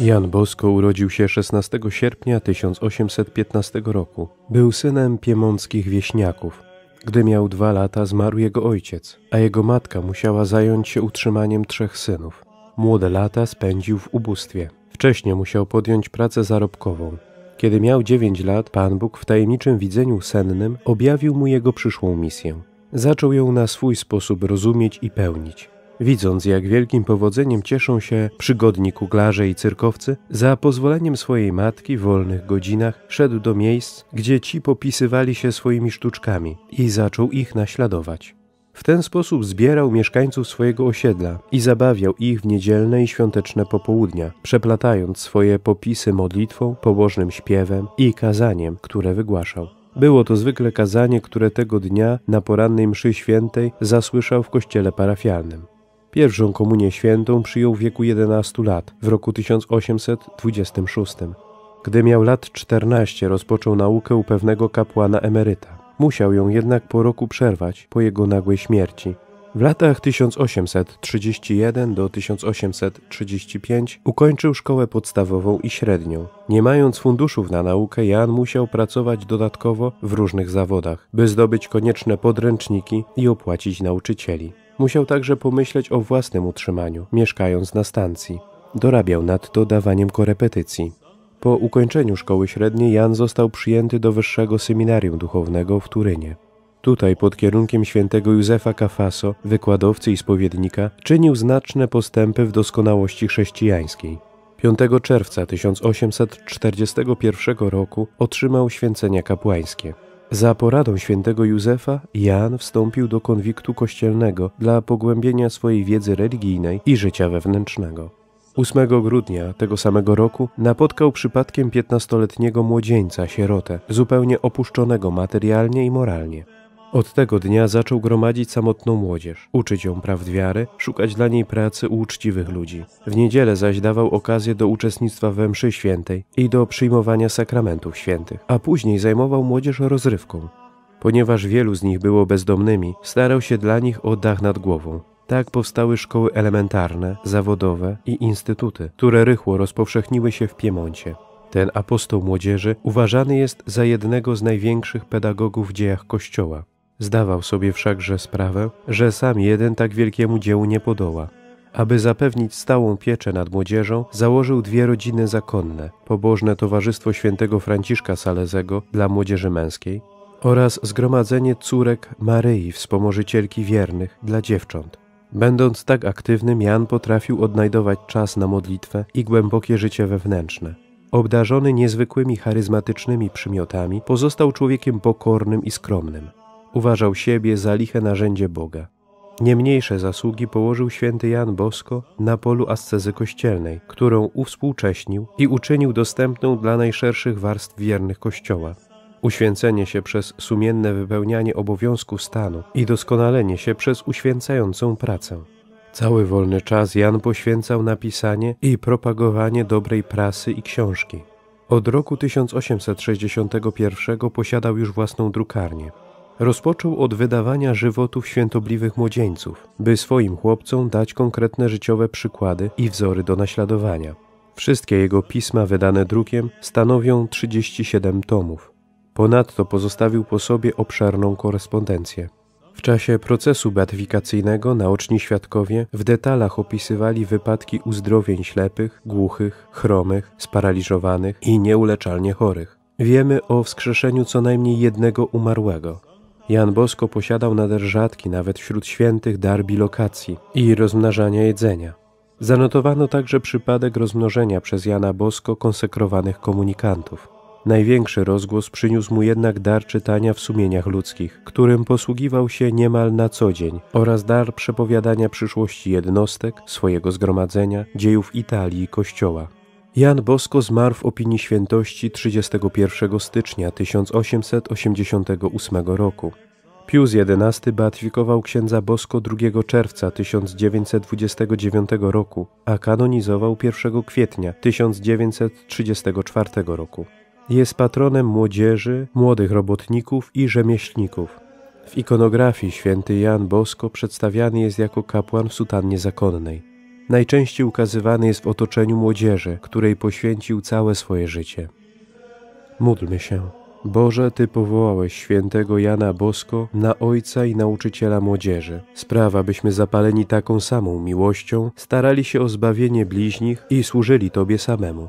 Jan Bosko urodził się 16 sierpnia 1815 roku. Był synem piemąckich wieśniaków. Gdy miał dwa lata, zmarł jego ojciec, a jego matka musiała zająć się utrzymaniem trzech synów. Młode lata spędził w ubóstwie. Wcześniej musiał podjąć pracę zarobkową. Kiedy miał dziewięć lat, Pan Bóg w tajemniczym widzeniu sennym objawił mu jego przyszłą misję. Zaczął ją na swój sposób rozumieć i pełnić. Widząc, jak wielkim powodzeniem cieszą się przygodni kuglarze i cyrkowcy, za pozwoleniem swojej matki w wolnych godzinach szedł do miejsc, gdzie ci popisywali się swoimi sztuczkami i zaczął ich naśladować. W ten sposób zbierał mieszkańców swojego osiedla i zabawiał ich w niedzielne i świąteczne popołudnia, przeplatając swoje popisy modlitwą, pobożnym śpiewem i kazaniem, które wygłaszał. Było to zwykle kazanie, które tego dnia na porannej mszy świętej zasłyszał w kościele parafialnym. Pierwszą komunię świętą przyjął w wieku 11 lat w roku 1826. Gdy miał lat 14, rozpoczął naukę u pewnego kapłana emeryta. Musiał ją jednak po roku przerwać po jego nagłej śmierci. W latach 1831 do 1835 ukończył szkołę podstawową i średnią. Nie mając funduszów na naukę, Jan musiał pracować dodatkowo w różnych zawodach, by zdobyć konieczne podręczniki i opłacić nauczycieli. Musiał także pomyśleć o własnym utrzymaniu, mieszkając na stacji. Dorabiał nadto dawaniem korepetycji. Po ukończeniu szkoły średniej Jan został przyjęty do wyższego seminarium duchownego w Turynie. Tutaj pod kierunkiem świętego Józefa Kafaso, wykładowcy i spowiednika, czynił znaczne postępy w doskonałości chrześcijańskiej. 5 czerwca 1841 roku otrzymał święcenia kapłańskie. Za poradą świętego Józefa Jan wstąpił do konwiktu kościelnego dla pogłębienia swojej wiedzy religijnej i życia wewnętrznego. 8 grudnia tego samego roku napotkał przypadkiem 15-letniego młodzieńca, sierotę, zupełnie opuszczonego materialnie i moralnie. Od tego dnia zaczął gromadzić samotną młodzież, uczyć ją praw wiary, szukać dla niej pracy u uczciwych ludzi. W niedzielę zaś dawał okazję do uczestnictwa we mszy świętej i do przyjmowania sakramentów świętych, a później zajmował młodzież rozrywką. Ponieważ wielu z nich było bezdomnymi, starał się dla nich o dach nad głową, tak powstały szkoły elementarne, zawodowe i instytuty, które rychło rozpowszechniły się w Piemoncie. Ten apostoł młodzieży uważany jest za jednego z największych pedagogów w dziejach Kościoła. Zdawał sobie wszakże sprawę, że sam jeden tak wielkiemu dziełu nie podoła. Aby zapewnić stałą pieczę nad młodzieżą, założył dwie rodziny zakonne, pobożne Towarzystwo Świętego Franciszka Salezego dla młodzieży męskiej oraz Zgromadzenie Córek Maryi Wspomożycielki Wiernych dla dziewcząt. Będąc tak aktywnym, Jan potrafił odnajdować czas na modlitwę i głębokie życie wewnętrzne. Obdarzony niezwykłymi charyzmatycznymi przymiotami, pozostał człowiekiem pokornym i skromnym. Uważał siebie za liche narzędzie Boga. Nie mniejsze zasługi położył święty Jan Bosko na polu ascezy kościelnej, którą uwspółcześnił i uczynił dostępną dla najszerszych warstw wiernych Kościoła. Uświęcenie się przez sumienne wypełnianie obowiązku stanu i doskonalenie się przez uświęcającą pracę. Cały wolny czas Jan poświęcał na pisanie i propagowanie dobrej prasy i książki. Od roku 1861 posiadał już własną drukarnię. Rozpoczął od wydawania żywotów świętobliwych młodzieńców, by swoim chłopcom dać konkretne życiowe przykłady i wzory do naśladowania. Wszystkie jego pisma wydane drukiem stanowią 37 tomów. Ponadto pozostawił po sobie obszerną korespondencję. W czasie procesu beatyfikacyjnego naoczni świadkowie w detalach opisywali wypadki uzdrowień ślepych, głuchych, chromych, sparaliżowanych i nieuleczalnie chorych. Wiemy o wskrzeszeniu co najmniej jednego umarłego. Jan Bosko posiadał nader rzadki nawet wśród świętych dar bilokacji i rozmnażania jedzenia. Zanotowano także przypadek rozmnożenia przez Jana Bosko konsekrowanych komunikantów. Największy rozgłos przyniósł mu jednak dar czytania w sumieniach ludzkich, którym posługiwał się niemal na co dzień, oraz dar przepowiadania przyszłości jednostek, swojego zgromadzenia, dziejów Italii i Kościoła. Jan Bosko zmarł w opinii świętości 31 stycznia 1888 roku. Pius XI beatyfikował księdza Bosko 2 czerwca 1929 roku, a kanonizował 1 kwietnia 1934 roku. Jest patronem młodzieży, młodych robotników i rzemieślników. W ikonografii święty Jan Bosko przedstawiany jest jako kapłan w sutannie zakonnej. Najczęściej ukazywany jest w otoczeniu młodzieży, której poświęcił całe swoje życie. Módlmy się. Boże, Ty powołałeś świętego Jana Bosko na ojca i nauczyciela młodzieży. Sprawa, byśmy zapaleni taką samą miłością, starali się o zbawienie bliźnich i służyli Tobie samemu